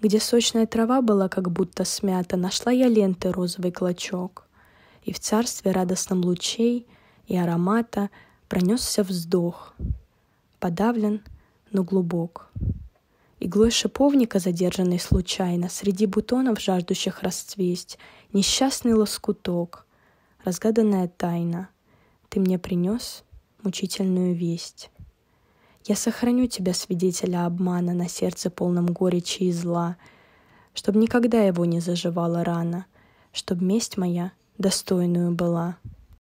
Где сочная трава была как будто смята, Нашла я ленты розовый клочок. И в царстве радостном лучей и аромата Пронесся вздох, подавлен, но глубок. Иглой шиповника, задержанный случайно, Среди бутонов, жаждущих расцвесть, Несчастный лоскуток, разгаданная тайна. Ты мне принес мучительную весть. Я сохраню тебя, свидетеля обмана, на сердце полном горечи и зла, чтоб никогда его не заживала рана, чтоб месть моя достойную была.